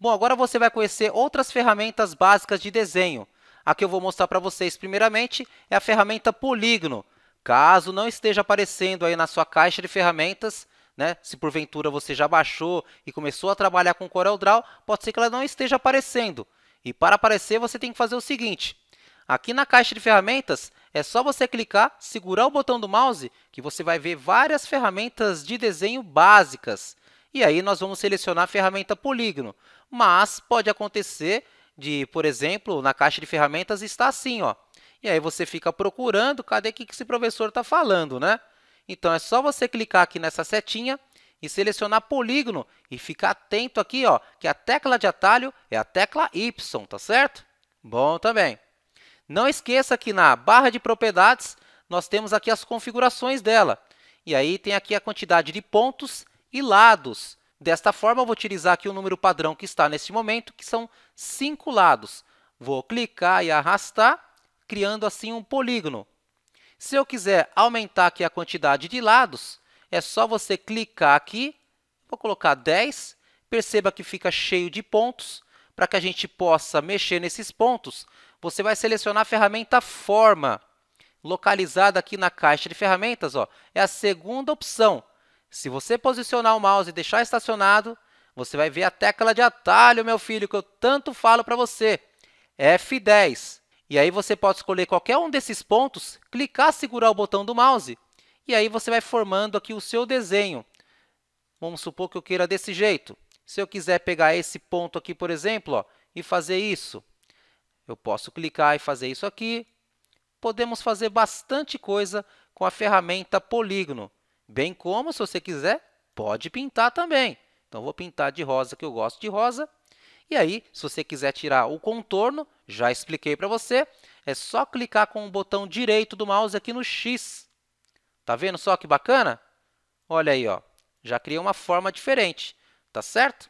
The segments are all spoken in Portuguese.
Bom, agora você vai conhecer outras ferramentas básicas de desenho. A que eu vou mostrar para vocês primeiramente é a ferramenta Polígono. Caso não esteja aparecendo aí na sua caixa de ferramentas, né? se porventura você já baixou e começou a trabalhar com CorelDRAW, pode ser que ela não esteja aparecendo. E para aparecer, você tem que fazer o seguinte. Aqui na caixa de ferramentas, é só você clicar, segurar o botão do mouse, que você vai ver várias ferramentas de desenho básicas e aí nós vamos selecionar a ferramenta polígono. Mas pode acontecer de, por exemplo, na caixa de ferramentas está assim, ó. E aí você fica procurando, cadê que esse professor está falando, né? Então é só você clicar aqui nessa setinha e selecionar polígono e ficar atento aqui, ó, que a tecla de atalho é a tecla Y, tá certo? Bom também. Não esqueça que na barra de propriedades nós temos aqui as configurações dela. E aí tem aqui a quantidade de pontos e lados. Desta forma, eu vou utilizar aqui o número padrão que está neste momento, que são cinco lados. Vou clicar e arrastar, criando assim um polígono. Se eu quiser aumentar aqui a quantidade de lados, é só você clicar aqui, vou colocar 10, perceba que fica cheio de pontos. Para que a gente possa mexer nesses pontos, você vai selecionar a ferramenta Forma, localizada aqui na caixa de ferramentas. Ó, é a segunda opção, se você posicionar o mouse e deixar estacionado, você vai ver a tecla de atalho, meu filho, que eu tanto falo para você, F10. E aí você pode escolher qualquer um desses pontos, clicar, e segurar o botão do mouse, e aí você vai formando aqui o seu desenho. Vamos supor que eu queira desse jeito. Se eu quiser pegar esse ponto aqui, por exemplo, ó, e fazer isso, eu posso clicar e fazer isso aqui. Podemos fazer bastante coisa com a ferramenta polígono. Bem como, se você quiser, pode pintar também. Então, vou pintar de rosa, que eu gosto de rosa. E aí, se você quiser tirar o contorno, já expliquei para você, é só clicar com o botão direito do mouse aqui no X. Tá vendo só que bacana? Olha aí, ó. já criei uma forma diferente, tá certo?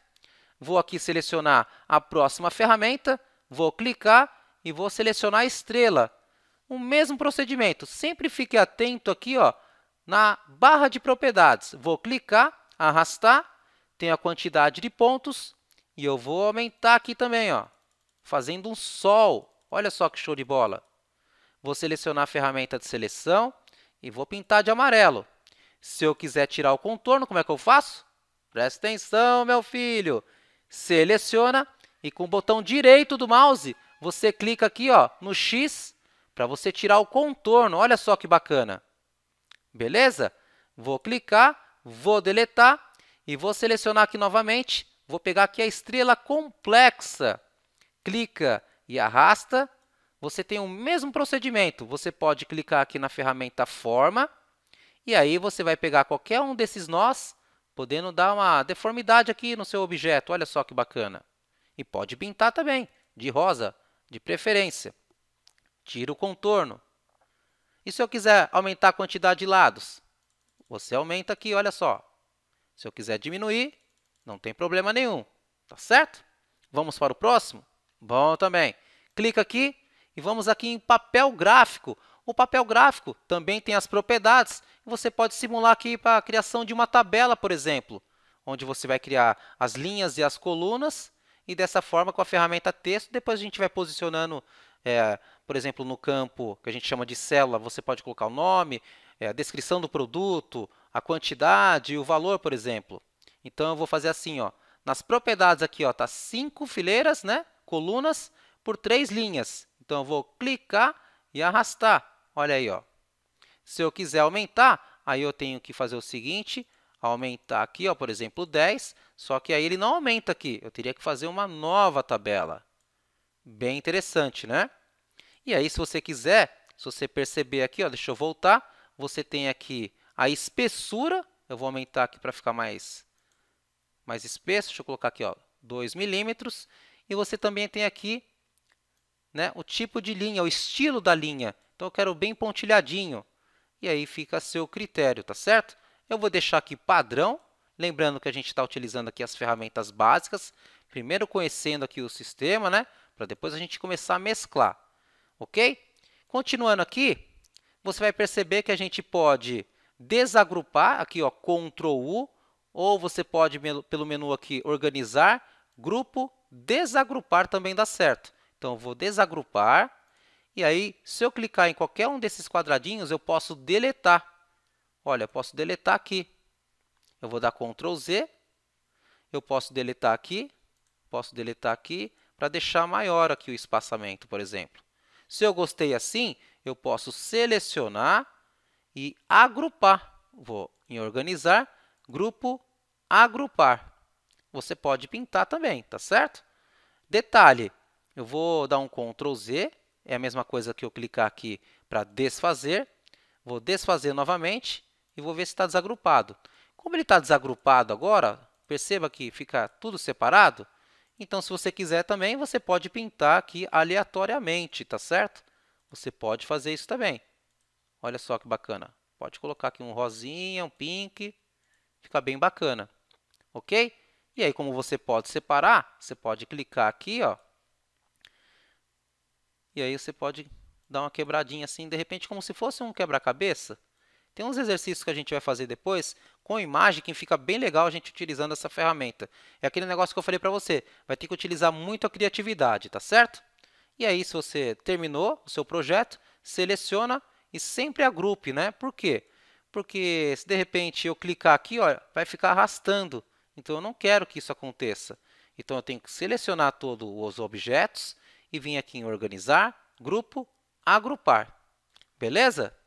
Vou aqui selecionar a próxima ferramenta, vou clicar e vou selecionar a estrela. O mesmo procedimento, sempre fique atento aqui ó, na barra de propriedades, vou clicar, arrastar, tenho a quantidade de pontos e eu vou aumentar aqui também, ó, fazendo um sol. Olha só que show de bola. Vou selecionar a ferramenta de seleção e vou pintar de amarelo. Se eu quiser tirar o contorno, como é que eu faço? Presta atenção, meu filho. Seleciona e com o botão direito do mouse, você clica aqui ó, no X para você tirar o contorno. Olha só que bacana. Beleza? Vou clicar, vou deletar e vou selecionar aqui novamente. Vou pegar aqui a estrela complexa. Clica e arrasta. Você tem o mesmo procedimento. Você pode clicar aqui na ferramenta Forma. E aí você vai pegar qualquer um desses nós, podendo dar uma deformidade aqui no seu objeto. Olha só que bacana. E pode pintar também, de rosa, de preferência. Tira o contorno. E se eu quiser aumentar a quantidade de lados? Você aumenta aqui, olha só. Se eu quiser diminuir, não tem problema nenhum, tá certo? Vamos para o próximo? Bom também. Clica aqui e vamos aqui em papel gráfico. O papel gráfico também tem as propriedades. Você pode simular aqui para a criação de uma tabela, por exemplo, onde você vai criar as linhas e as colunas. E dessa forma, com a ferramenta texto, depois a gente vai posicionando é, por exemplo, no campo que a gente chama de célula, você pode colocar o nome, é, a descrição do produto, a quantidade e o valor, por exemplo. Então, eu vou fazer assim, ó. Nas propriedades aqui, ó, tá cinco fileiras, né, colunas por três linhas. Então, eu vou clicar e arrastar. Olha aí, ó. Se eu quiser aumentar, aí eu tenho que fazer o seguinte, aumentar aqui, ó, por exemplo, 10, só que aí ele não aumenta aqui. Eu teria que fazer uma nova tabela. Bem interessante, né? E aí, se você quiser, se você perceber aqui, ó, deixa eu voltar, você tem aqui a espessura, eu vou aumentar aqui para ficar mais, mais espesso, deixa eu colocar aqui, ó, 2 milímetros, e você também tem aqui né, o tipo de linha, o estilo da linha. Então, eu quero bem pontilhadinho, e aí fica a seu critério, tá certo? Eu vou deixar aqui padrão, lembrando que a gente está utilizando aqui as ferramentas básicas, primeiro conhecendo aqui o sistema, né? para depois a gente começar a mesclar, ok? Continuando aqui, você vai perceber que a gente pode desagrupar, aqui, ó, Ctrl U, ou você pode, pelo menu aqui, organizar, grupo, desagrupar também dá certo. Então, eu vou desagrupar, e aí, se eu clicar em qualquer um desses quadradinhos, eu posso deletar. Olha, eu posso deletar aqui. Eu vou dar Ctrl Z, eu posso deletar aqui, posso deletar aqui, para deixar maior aqui o espaçamento, por exemplo. Se eu gostei assim, eu posso selecionar e agrupar. Vou em organizar, grupo, agrupar. Você pode pintar também, tá certo? Detalhe, eu vou dar um Ctrl Z, é a mesma coisa que eu clicar aqui para desfazer. Vou desfazer novamente e vou ver se está desagrupado. Como ele está desagrupado agora, perceba que fica tudo separado, então, se você quiser também, você pode pintar aqui aleatoriamente, tá certo? Você pode fazer isso também. Olha só que bacana. Pode colocar aqui um rosinha, um pink. Fica bem bacana, ok? E aí, como você pode separar, você pode clicar aqui, ó. E aí você pode dar uma quebradinha assim, de repente, como se fosse um quebra-cabeça. Tem uns exercícios que a gente vai fazer depois com imagem que fica bem legal a gente utilizando essa ferramenta. É aquele negócio que eu falei para você, vai ter que utilizar muito a criatividade, tá certo? E aí, se você terminou o seu projeto, seleciona e sempre agrupe, né? Por quê? Porque se de repente eu clicar aqui, olha, vai ficar arrastando. Então, eu não quero que isso aconteça. Então, eu tenho que selecionar todos os objetos e vir aqui em organizar, grupo, agrupar. Beleza?